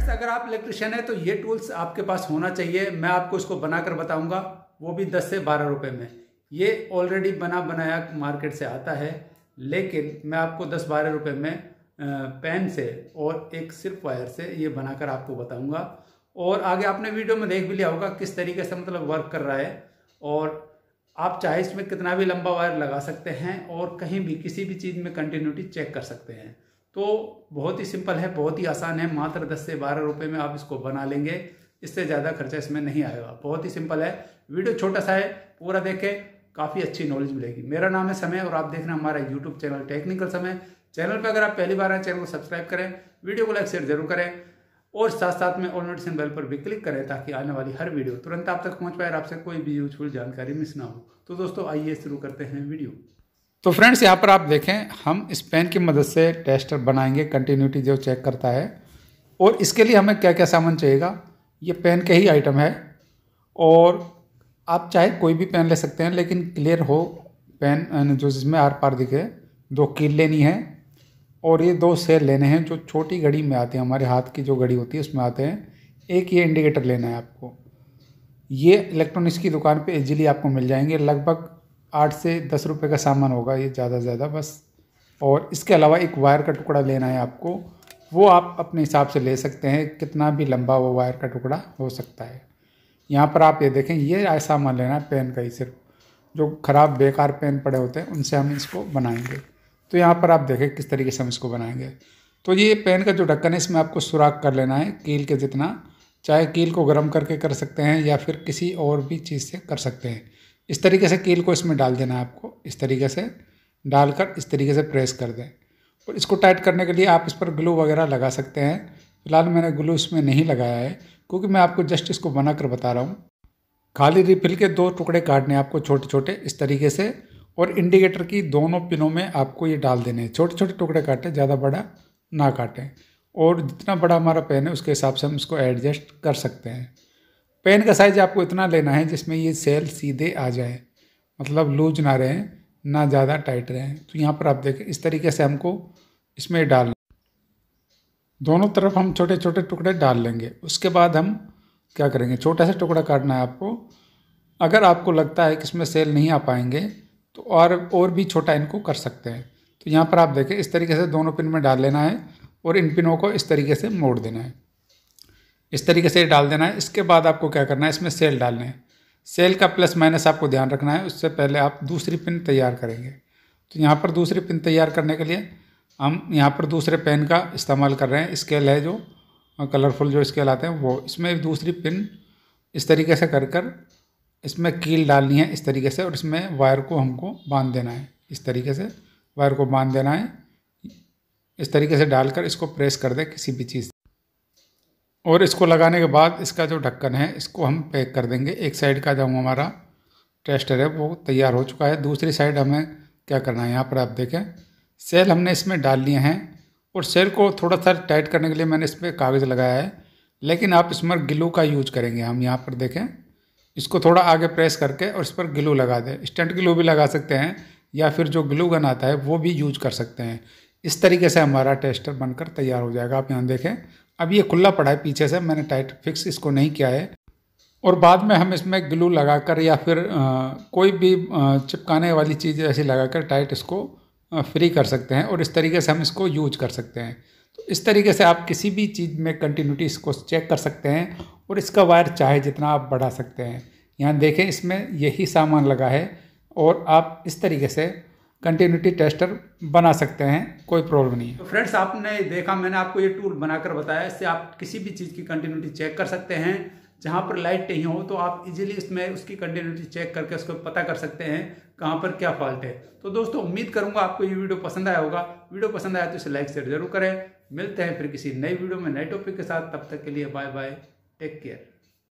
friends अगर आप electrician है तो ये टूल्स आपके पास होना चाहिए मैं आपको इसको बनाकर बताऊंगा वो भी दस से बारह रुपए में ये ऑलरेडी बना बनाया मार्केट से आता है लेकिन मैं आपको दस बारह रुपए में पेन से और एक सिर्फ वायर से ये बनाकर आपको बताऊंगा और आगे आपने वीडियो में देख भी लिया होगा किस तरीके से मतलब वर्क कर रहा है और आप चाहे इसमें कितना भी लंबा वायर लगा सकते हैं और कहीं भी किसी भी चीज़ में कंटिन्यूटी चेक कर सकते हैं तो बहुत ही सिंपल है बहुत ही आसान है मात्र दस से बारह रुपये में आप इसको बना लेंगे इससे ज़्यादा खर्चा इसमें नहीं आएगा बहुत ही सिंपल है वीडियो छोटा सा है पूरा देखें काफ़ी अच्छी नॉलेज मिलेगी मेरा नाम है समय और आप देख रहे हैं हमारा YouTube channel technical Samay channel पर अगर आप पहली बार आए चैनल को सब्सक्राइब करें वीडियो को लाइक शेयर जरूर करें और साथ साथ में ऑल नोटिफिकेशन बेल पर भी क्लिक करें ताकि आने वाली हर वीडियो तुरंत आप तक पहुंच पाए और आपसे कोई भी यूजफुल जानकारी मिस ना हो तो दोस्तों आइए शुरू करते हैं वीडियो तो फ्रेंड्स यहाँ पर आप देखें हम इस पेन की मदद से टेस्टर बनाएंगे कंटिन्यूटी जो चेक करता है और इसके लिए हमें क्या क्या सामान चाहिएगा ये पेन के ही आइटम है और आप चाहे कोई भी पेन ले सकते हैं लेकिन क्लियर हो पेन जो जिसमें आर पार दिखे दो कील लेनी है और ये दो सेल लेने हैं जो छोटी घड़ी में आते हैं हमारे हाथ की जो घड़ी होती है उसमें आते हैं एक ये इंडिकेटर लेना है आपको ये इलेक्ट्रॉनिक्स की दुकान पे इजीली आपको मिल जाएंगे लगभग आठ से दस रुपए का सामान होगा ये ज़्यादा से ज़्यादा बस और इसके अलावा एक वायर का टुकड़ा लेना है आपको वो आप अपने हिसाब से ले सकते हैं कितना भी लंबा वो वायर का टुकड़ा हो सकता है यहाँ पर आप ये देखें ये ऐसा मान लेना है पेन का ही सिर्फ जो ख़राब बेकार पेन पड़े होते हैं उनसे हम इसको बनाएंगे तो यहाँ पर आप देखें किस तरीके से हम इसको बनाएंगे तो ये पेन का जो ढक्कन है इसमें आपको सुराख कर लेना है कील के जितना चाहे कील को गर्म करके कर सकते हैं या फिर किसी और भी चीज़ से कर सकते हैं इस तरीके से कील को इसमें डाल देना आपको इस तरीके से डालकर इस तरीके से प्रेस कर दें और इसको टाइट करने के लिए आप इस पर ग्लू वगैरह लगा सकते हैं फिलहाल मैंने ग्लू इसमें नहीं लगाया है क्योंकि मैं आपको जस्ट इसको बनाकर बता रहा हूँ खाली रिफिल के दो टुकड़े काटने आपको छोटे छोटे इस तरीके से और इंडिकेटर की दोनों पिनों में आपको ये डाल देने हैं छोटे छोटे टुकड़े काटें ज़्यादा बड़ा ना काटें और जितना बड़ा हमारा पेन है उसके हिसाब से हम इसको एडजस्ट कर सकते हैं पेन का साइज आपको इतना लेना है जिसमें ये सेल सीधे आ जाए मतलब लूज ना रहें ना ज़्यादा टाइट रहें तो यहाँ पर आप देखें इस तरीके से हमको इसमें डालना दोनों तरफ हम छोटे छोटे टुकड़े डाल लेंगे उसके बाद हम क्या करेंगे छोटा सा टुकड़ा काटना है आपको अगर आपको लगता है कि इसमें सेल नहीं आ पाएंगे तो और और भी छोटा इनको कर सकते हैं तो यहाँ पर आप देखें इस तरीके से दोनों पिन में डाल लेना है और इन पिनों को इस तरीके से मोड़ देना है इस तरीके से डाल देना है इसके बाद आपको क्या करना है इसमें सेल डालने हैं सेल का प्लस माइनस आपको ध्यान रखना है उससे पहले आप दूसरी पिन तैयार करेंगे तो यहाँ पर दूसरी पिन तैयार करने के लिए हम यहाँ पर दूसरे पेन का इस्तेमाल कर रहे हैं स्केल है जो कलरफुल जो स्केल आते हैं वो इसमें दूसरी पिन इस तरीके से कर कर इसमें कील डालनी है इस तरीके से और इसमें वायर को हमको बांध देना है इस तरीके से वायर को बांध देना है इस तरीके से डालकर इसको प्रेस कर दें किसी भी चीज़ और इसको लगाने के बाद इसका जो ढक्कन है इसको हम पैक कर देंगे एक साइड का जो हमारा टेस्टर है वो तैयार हो चुका है दूसरी साइड हमें क्या करना है यहाँ पर आप देखें सेल हमने इसमें डाल लिए हैं और सेल को थोड़ा सा टाइट करने के लिए मैंने इस पर कागज़ लगाया है लेकिन आप इसमें गिलू का यूज करेंगे हम यहाँ पर देखें इसको थोड़ा आगे प्रेस करके और इस पर ग्लू लगा दें स्टेंट गिलू भी लगा सकते हैं या फिर जो ग्लू गन आता है वो भी यूज कर सकते हैं इस तरीके से हमारा टेस्टर बनकर तैयार हो जाएगा आप यहाँ देखें अब ये खुला पड़ा है पीछे से मैंने टाइट फिक्स इसको नहीं किया है और बाद में हम इसमें ग्लू लगाकर या फिर कोई भी चिपकाने वाली चीज़ ऐसी लगाकर टाइट इसको फ्री कर सकते हैं और इस तरीके से हम इसको यूज कर सकते हैं तो इस तरीके से आप किसी भी चीज़ में कंटिन्यूटी इसको चेक कर सकते हैं और इसका वायर चाहे जितना आप बढ़ा सकते हैं यहाँ देखें इसमें यही सामान लगा है और आप इस तरीके से कंटिन्यूटी टेस्टर बना सकते हैं कोई प्रॉब्लम नहीं तो फ्रेंड्स आपने देखा मैंने आपको ये टूल बनाकर बताया इससे आप किसी भी चीज़ की कंटिन्यूटी चेक कर सकते हैं जहाँ पर लाइट नहीं हो तो आप इजीली इसमें उसकी कंटिन्यूटी चेक करके उसको पता कर सकते हैं कहाँ पर क्या फॉल्ट है तो दोस्तों उम्मीद करूँगा आपको ये वीडियो पसंद आया होगा वीडियो पसंद आया तो इसे लाइक शेयर जरूर करें मिलते हैं फिर किसी नई वीडियो में नए टॉपिक के साथ तब तक के लिए बाय बाय टेक केयर